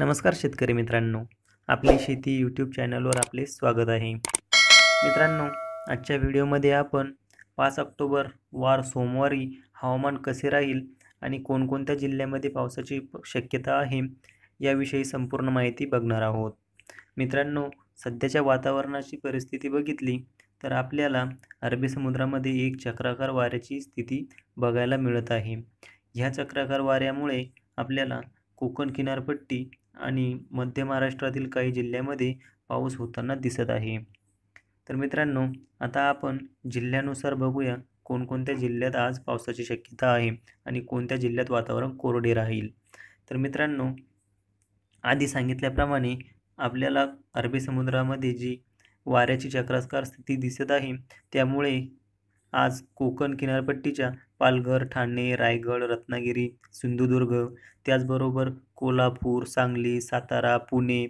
नमस्कार शेतकरी मित्रांनो आपली शेती यूट्यूब चॅनलवर आपले स्वागत आहे मित्रांनो आजच्या व्हिडिओमध्ये आपण पाच ऑक्टोबर वार सोमवारी हवामान कसे राहील आणि कोणकोणत्या जिल्ह्यामध्ये पावसाची शक्यता आहे याविषयी संपूर्ण माहिती बघणार आहोत मित्रांनो सध्याच्या वातावरणाची परिस्थिती बघितली तर आपल्याला अरबी समुद्रामध्ये एक चक्राकार वाऱ्याची स्थिती बघायला मिळत आहे ह्या चक्राकार वाऱ्यामुळे आपल्याला कोकण किनारपट्टी आणि मध्य महाराष्ट्रातील काही जिल्ह्यामध्ये पाऊस होताना दिसत आहे तर मित्रांनो आता आपण जिल्ह्यानुसार बघूया कोणकोणत्या जिल्ह्यात आज पावसाची शक्यता आहे आणि कोणत्या जिल्ह्यात वातावरण कोरडे राहील तर मित्रांनो आधी सांगितल्याप्रमाणे आपल्याला अरबी समुद्रामध्ये जी वाऱ्याची चक्रास्कार स्थिती दिसत आहे त्यामुळे आज कोकण किनारपट्टीच्या पालघर ठाणे रायगड रत्नागिरी सिंधुदुर्ग त्याचबरोबर कोल्हापूर सांगली सातारा पुणे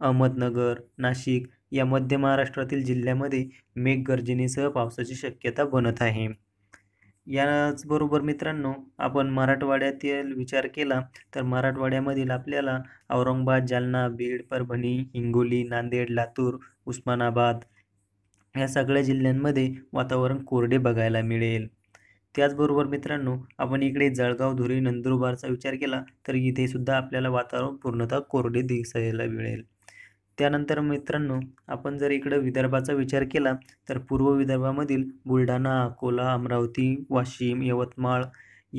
अहमदनगर नाशिक या मध्य महाराष्ट्रातील जिल्ह्यामध्ये मेघगर्जनेसह पावसाची शक्यता बनत आहे याचबरोबर मित्रांनो आपण मराठवाड्यातील विचार केला तर मराठवाड्यामधील आपल्याला औरंगाबाद जालना बीड परभणी हिंगोली नांदेड लातूर उस्मानाबाद या सगळ्या जिल्ह्यांमध्ये वातावरण कोरडे बघायला मिळेल त्याचबरोबर मित्रांनो आपण इकडे जळगाव धुरी नंदुरबारचा विचार केला तर इथे सुद्धा आपल्याला वातावरण पूर्णतः कोरडे दिसायला मिळेल त्यानंतर मित्रांनो आपण जर इकडं विदर्भाचा विचार केला तर पूर्व विदर्भामधील बुलढाणा अकोला अमरावती वाशिम यवतमाळ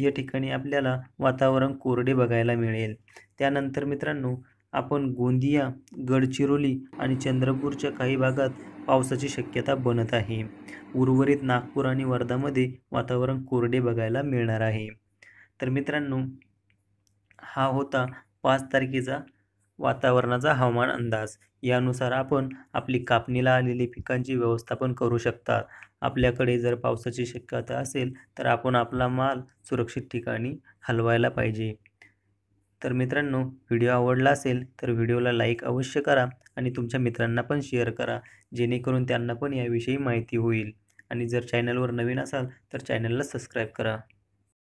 या ठिकाणी आपल्याला वातावरण कोरडे बघायला मिळेल त्यानंतर मित्रांनो आपण गोंदिया गडचिरोली आणि चंद्रपूरच्या काही भागात पावसाची शक्यता बनत आहे उर्वरित नागपूर आणि वर्धामध्ये वातावरण कोरडे बघायला मिळणार आहे तर मित्रांनो हा होता पाच तारखेचा वातावरणाचा हवामान अंदाज यानुसार आपण आपली कापणीला आलेली पिकांची व्यवस्थापन करू शकता आपल्याकडे जर पावसाची शक्यता असेल तर आपण आपला माल सुरक्षित ठिकाणी हलवायला पाहिजे तर मित्रांनो व्हिडिओ आवडला असेल तर व्हिडिओला लाईक अवश्य करा आणि तुमच्या मित्रांना पण शेअर करा जेणेकरून त्यांना पण याविषयी माहिती होईल आणि जर चॅनलवर नवीन असाल तर चॅनलला सबस्क्राईब करा